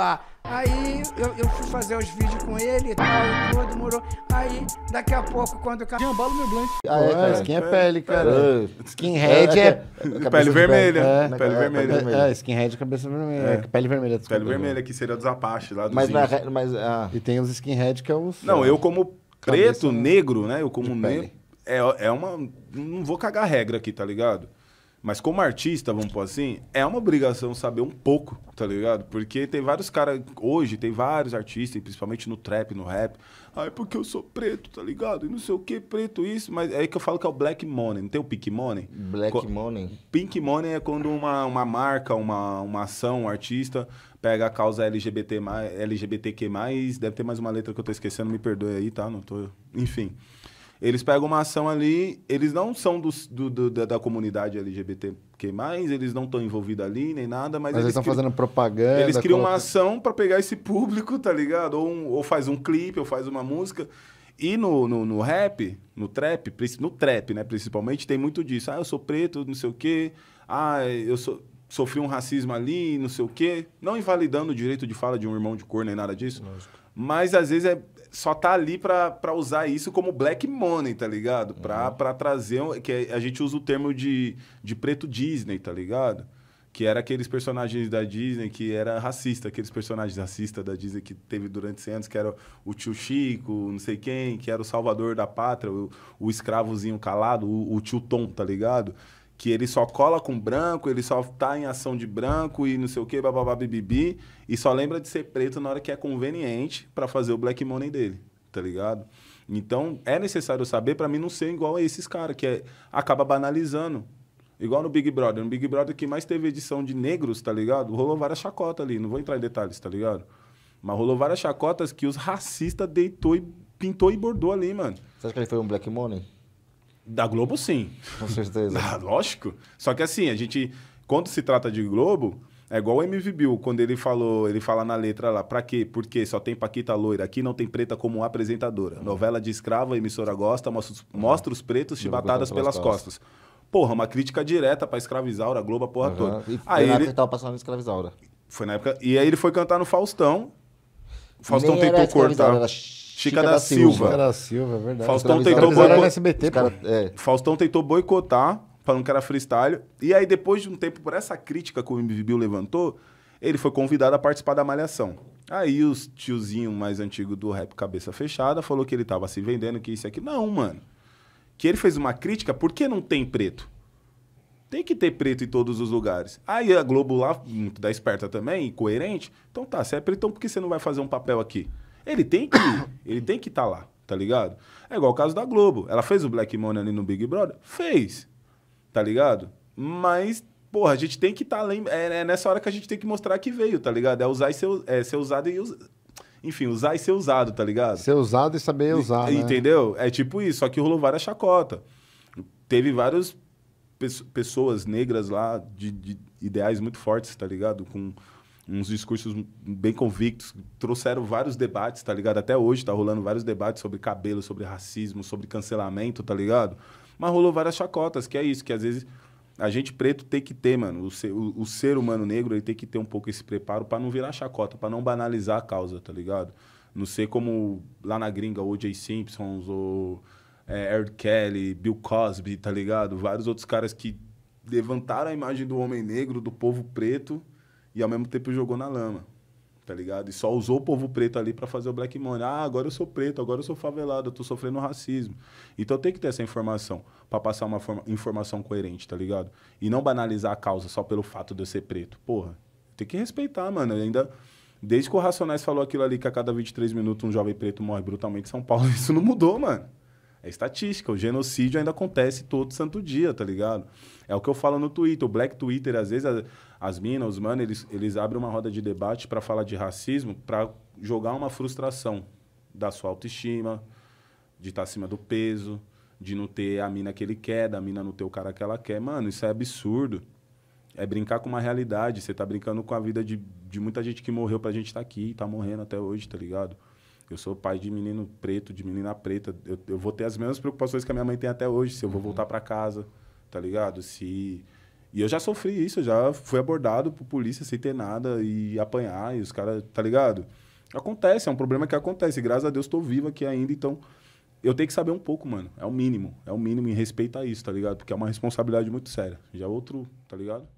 lá. Aí eu, eu, fui fazer os vídeos com ele e tal, e tudo, demorou. Aí, daqui a pouco, quando o cara. Tinha bala meu blanco. Ah, é, cara, skin é, é pele, é, cara. É. Skinhead é. é... Pele vermelha. É, pele, vermelha. É, skinhead é cabeça vermelha. É. Pele vermelha, desculpa. Pele vermelha, que seria dos Apache lá do mas, mas ah, E tem os skinhead que é os. Não, eu como preto, negro, né? Eu como negro. É, é uma. Não vou cagar regra aqui, tá ligado? Mas como artista, vamos pôr assim, é uma obrigação saber um pouco, tá ligado? Porque tem vários caras, hoje, tem vários artistas, principalmente no trap, no rap. Ah, é porque eu sou preto, tá ligado? E não sei o que, preto isso. Mas é aí que eu falo que é o black money, não tem o pink money? Black Co money. Pink money é quando uma, uma marca, uma, uma ação, um artista pega a causa LGBT+, LGBTQ+, deve ter mais uma letra que eu tô esquecendo, me perdoe aí, tá? Não tô... Enfim... Eles pegam uma ação ali, eles não são dos, do, do, da, da comunidade LGBTQ, eles não estão envolvidos ali nem nada, mas, mas eles estão fazendo propaganda. Eles criam coloca... uma ação para pegar esse público, tá ligado? Ou, um, ou faz um clipe, ou faz uma música. E no, no, no, rap, no trap, no trap, né, principalmente, tem muito disso. Ah, eu sou preto, não sei o quê. Ah, eu sou, sofri um racismo ali, não sei o quê. Não invalidando o direito de fala de um irmão de cor nem nada disso. Lógico. Mas às vezes é só tá ali para usar isso como black money, tá ligado? Pra, uhum. pra trazer. Que a gente usa o termo de, de preto Disney, tá ligado? Que era aqueles personagens da Disney que era racista, aqueles personagens racistas da Disney que teve durante 100 anos, que era o tio Chico, não sei quem, que era o salvador da pátria, o, o escravozinho calado, o, o tio Tom, tá ligado? que ele só cola com branco, ele só tá em ação de branco e não sei o que, bababá, bibibi, e só lembra de ser preto na hora que é conveniente para fazer o black money dele, tá ligado? Então, é necessário saber para mim não ser igual a esses caras, que é, acaba banalizando. Igual no Big Brother. No Big Brother que mais teve edição de negros, tá ligado? Rolou várias chacotas ali, não vou entrar em detalhes, tá ligado? Mas rolou várias chacotas que os racistas deitou e pintou e bordou ali, mano. Você acha que ele foi um black money? Da Globo, sim. Com certeza. Ah, lógico. Só que assim, a gente, quando se trata de Globo, é igual o MV Bill, quando ele falou, ele fala na letra lá, pra quê? Porque só tem Paquita loira, aqui não tem preta como apresentadora. Uhum. Novela de a emissora gosta, mostra, uhum. os pretos chibatadas pelas, pelas costas. costas. Porra, uma crítica direta pra escravizaura, Globo, a porra uhum. toda. E aí na ele... época tava passando escravizaura. Foi na época. E aí ele foi cantar no Faustão. O Faustão Nem tentou cortar. Era Chica, Chica da, da, Silva. Silva. Chica da Silva, é verdade. Faustão tentou, boicotar, SBT, cara, é. Faustão tentou boicotar, falando que era freestyle. E aí, depois de um tempo, por essa crítica que o MV levantou, ele foi convidado a participar da Malhação. Aí os tiozinho mais antigo do rap cabeça fechada falou que ele tava se vendendo, que isso aqui. Não, mano. Que ele fez uma crítica, por que não tem preto? Tem que ter preto em todos os lugares. Aí a Globo lá, muito da esperta também, coerente. Então tá, se é pretão, por que você não vai fazer um papel aqui? Ele tem que ele tem que estar tá lá, tá ligado? É igual o caso da Globo. Ela fez o Black Money ali no Big Brother? Fez, tá ligado? Mas, porra, a gente tem que estar tá lá. É, é, nessa hora que a gente tem que mostrar que veio, tá ligado? É usar e ser, é ser usado e usar enfim, usar e ser usado, tá ligado? Ser usado e saber usar. E, né? Entendeu? É tipo isso, só que rolou várias chacota. Teve várias pessoas negras lá de, de, ideais muito fortes, tá ligado? Com uns discursos bem convictos, trouxeram vários debates, tá ligado? Até hoje tá rolando vários debates sobre cabelo, sobre racismo, sobre cancelamento, tá ligado? Mas rolou várias chacotas, que é isso, que às vezes a gente preto tem que ter, mano, o ser, o, o ser humano negro, ele tem que ter um pouco esse preparo para não virar chacota, para não banalizar a causa, tá ligado? Não ser como lá na gringa, o J. Simpsons, ou é, Eric Kelly, Bill Cosby, tá ligado? Vários outros caras que levantaram a imagem do homem negro, do povo preto, e ao mesmo tempo jogou na lama, tá ligado? E só usou o povo preto ali para fazer o black money. Ah, agora eu sou preto, agora eu sou favelado, eu tô sofrendo racismo. Então tem que ter essa informação para passar uma informação coerente, tá ligado? E não banalizar a causa só pelo fato de eu ser preto. Porra, tem que respeitar, mano. Ainda desde que o Racionais falou aquilo ali que a cada 23 minutos um jovem preto morre brutalmente em São Paulo, isso não mudou, mano. É estatística. O genocídio ainda acontece todo santo dia, tá ligado? É o que eu falo no Twitter. O Black Twitter, às vezes, as, as minas, os manos, eles, eles abrem uma roda de debate para falar de racismo, para jogar uma frustração da sua autoestima, de estar tá acima do peso, de não ter a mina que ele quer, da mina não ter o cara que ela quer. Mano, isso é absurdo. É brincar com uma realidade. Você tá brincando com a vida de, de muita gente que morreu pra gente estar tá aqui, tá morrendo até hoje, tá ligado? Eu sou pai de menino preto, de menina preta. Eu, eu vou ter as mesmas preocupações que a minha mãe tem até hoje, se eu vou uhum. voltar para casa, tá ligado? Se. E eu já sofri isso, eu já fui abordado por polícia sem ter nada e apanhar, e os caras, tá ligado? Acontece, é um problema que acontece. graças a Deus estou vivo aqui ainda, então eu tenho que saber um pouco, mano. É o mínimo. É o mínimo em respeito a isso, tá ligado? Porque é uma responsabilidade muito séria. Já é outro, tá ligado?